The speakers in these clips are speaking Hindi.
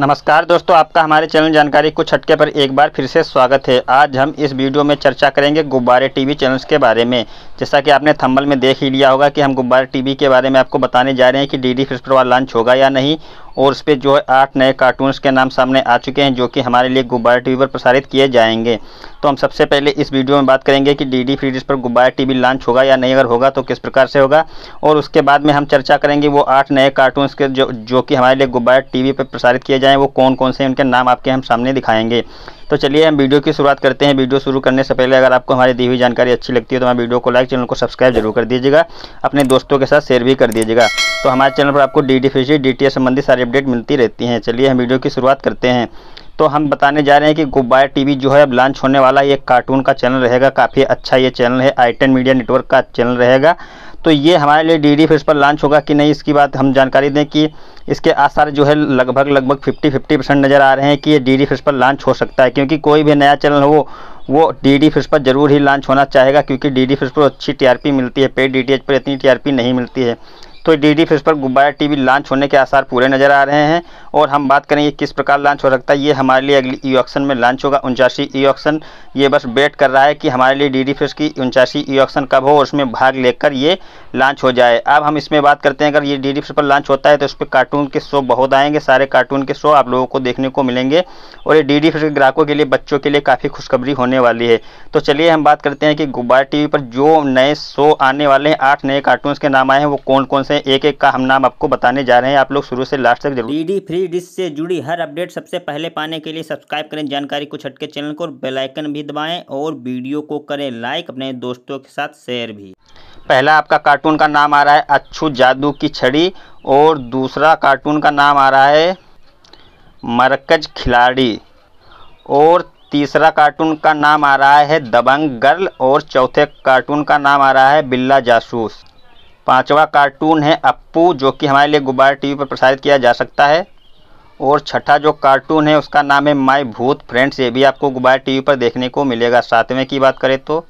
नमस्कार दोस्तों आपका हमारे चैनल जानकारी कुछ हटके पर एक बार फिर से स्वागत है आज हम इस वीडियो में चर्चा करेंगे गुब्बारे टीवी चैनल्स के बारे में जैसा कि आपने थंबल में देख ही लिया होगा कि हम गुब्बारे टीवी के बारे में आपको बताने जा रहे हैं कि डी डी फिर लॉन्च होगा या नहीं और उस पर जो है आठ नए कार्टून्स के नाम सामने आ चुके हैं जो कि हमारे लिए गुब्बारा टीवी पर प्रसारित किए जाएंगे तो हम सबसे पहले इस वीडियो में बात करेंगे कि डी डी फ्री पर गुब्बारा टीवी लॉन्च होगा या नहीं अगर होगा तो किस प्रकार से होगा और उसके बाद में हम चर्चा करेंगे वो आठ नए कार्टून्स के जो जो कि हमारे लिए गुब्बारा टीवी पर प्रसारित किए जाएँ वो कौन कौन से उनके नाम आपके हम सामने दिखाएंगे तो चलिए हम वीडियो की शुरुआत करते हैं वीडियो शुरू करने से पहले अगर आपको हमारी दी हुई जानकारी अच्छी लगती है तो हमारे वीडियो को लाइक चैनल को सब्सक्राइब जरूर कर दीजिएगा अपने दोस्तों के साथ शेयर भी कर दीजिएगा तो हमारे चैनल पर आपको डी डी फिशी डी टी संबंधी सारी अपडेट मिलती रहती हैं चलिए हम वीडियो की शुरुआत करते हैं तो हम बताने जा रहे हैं कि गुब्बाया टीवी जो है अब लॉन्च होने वाला ये कार्टून का चैनल रहेगा काफ़ी अच्छा ये चैनल है टेन मीडिया नेटवर्क का चैनल रहेगा तो ये हमारे लिए डी डी पर लॉन्च होगा कि नहीं इसकी बात हम जानकारी दें कि इसके आसार जो है लगभग लगभग 50 50 परसेंट नज़र आ रहे हैं कि ये डी डी पर लॉन्च हो सकता है क्योंकि कोई भी नया चैनल हो वो डी डी फिश पर ज़रूर ही लॉन्च होना चाहेगा क्योंकि डी डी पर अच्छी टी आर पी मिलती है पेड डी टी एच पर इतनी टी आर पी नहीं मिलती है तो डी डी पर गुब्बारा टीवी लॉन्च होने के आसार पूरे नज़र आ रहे हैं और हम बात करें ये किस प्रकार लॉन्च हो सकता है ये हमारे लिए अगली ई ऑक्शन में लॉन्च होगा उनचासी ई ऑक्शन ये बस वेट कर रहा है कि हमारे लिए डी डी की उनचासी ई ऑक्शन कब हो और उसमें भाग लेकर ये लॉन्च हो जाए अब हम इसमें बात करते हैं अगर ये डी डी पर लॉन्च होता है तो उस पर कार्टून के शो बहुत आएंगे सारे कार्टून के शो आप लोगों को देखने को मिलेंगे और ये डी डी के ग्राहकों के लिए बच्चों के लिए काफ़ी खुशखबरी होने वाली है तो चलिए हम बात करते हैं कि गुब्बारा टी पर जो नए शो आने वाले हैं आठ नए कार्टून के नाम आए हैं वो कौन कौन से में एक एक का हम नाम आपको बताने जा रहे हैं आप लोग शुरू से लास्ट तक जरूर डी फ्री डिश से जुड़ी हर अपडेट सबसे पहले पाने के लिए सब्सक्राइब करें जानकारी कुछ हटके चैनल को बेलाइकन भी दबाएं और वीडियो को करें लाइक अपने दोस्तों के साथ शेयर भी पहला आपका कार्टून का नाम आ रहा है अच्छू जादू की छड़ी और दूसरा कार्टून का नाम आ रहा है मरकज खिलाड़ी और तीसरा कार्टून का नाम आ रहा है दबंग गर्ल और चौथे कार्टून का नाम आ रहा है बिल्ला जासूस पांचवा कार्टून है अप्पू जो कि हमारे लिए गुब्बारे टीवी पर प्रसारित किया जा सकता है और छठा जो कार्टून है उसका नाम है माय भूत फ्रेंड्स ये भी आपको गुब्बारे टीवी पर देखने को मिलेगा सातवें की बात करें तो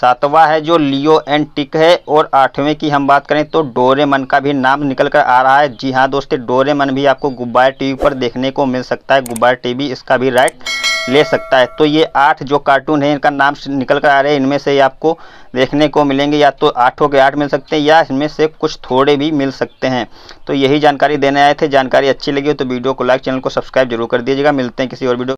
सातवां है जो लियो एंड टिक है और आठवें की हम बात करें तो डोरेमन का भी नाम निकल कर आ रहा है जी हाँ दोस्तों डोरेमन भी आपको गुब्बारे टीवी पर देखने को मिल सकता है गुब्बारे टीवी इसका भी राइट ले सकता है तो ये आठ जो कार्टून है इनका नाम निकल कर आ रहे हैं इनमें से आपको देखने को मिलेंगे या तो आठों के आठ मिल सकते हैं या इनमें से कुछ थोड़े भी मिल सकते हैं तो यही जानकारी देने आए थे जानकारी अच्छी लगी हो तो वीडियो को लाइक चैनल को सब्सक्राइब जरूर कर दीजिएगा मिलते हैं किसी और वीडियो